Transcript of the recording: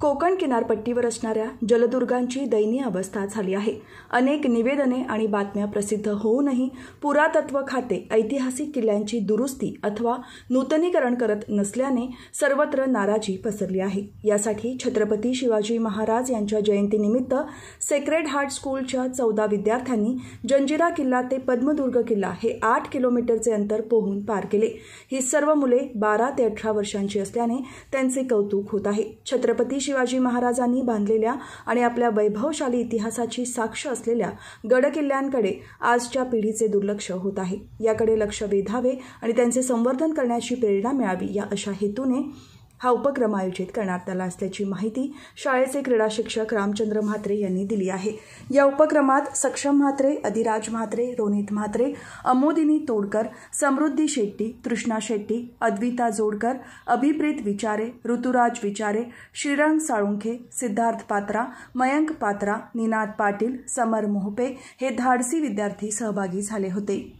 कोकण किनारपट्टीवर असणाऱ्या जलदुर्गांची दयनीय अवस्था झाली आहे अनेक निवेदने आणि बातम्या प्रसिद्ध होऊनही पुरातत्व खाते ऐतिहासिक किल्ल्यांची दुरुस्ती अथवा नूतनीकरण करत नसल्याने सर्वत्र नाराजी पसरली आहे यासाठी छत्रपती शिवाजी महाराज यांच्या जयंतीनिमित्त सेक्रेड हार्ट स्कूलच्या चौदा विद्यार्थ्यांनी जंजिरा किल्ला ते पद्मदुर्ग किल्ला हे आठ किलोमीटरचे अंतर पोहून पार केले ही सर्व मुले बारा ते अठरा वर्षांची असल्याने त्यांचे कौतुक होत आहे छत्रपती शिवाजी महाराजांनी बांधलेल्या आणि आपल्या वैभवशाली इतिहासाची साक्ष असलेल्या गड किल्ल्यांकडे आजच्या पिढीचे दुर्लक्ष होत आहे याकडे लक्ष वेधावे आणि त्यांचे संवर्धन करण्याची प्रेरणा मिळावी या अशा हेतूने हा उपक्रम आयोजित करण्यात आला असल्याची माहिती शाळेचे क्रीडा शिक्षक रामचंद्र म्हात्रे यांनी दिली आहे या उपक्रमात सक्षम म्हात्रे अधिराज म्हात्रे रोनित म्हात्रे अमोदिनी तोडकर समृद्धी शेट्टी तृष्णा शेट्टी अद्विता जोडकर अभिप्रीत विचारे ऋतुराज विचारे श्रीरंग साळुंखे सिद्धार्थ पात्रा मयंक पात्रा निनाद पाटील समर मोहपे हे धाडसी विद्यार्थी सहभागी झाले होते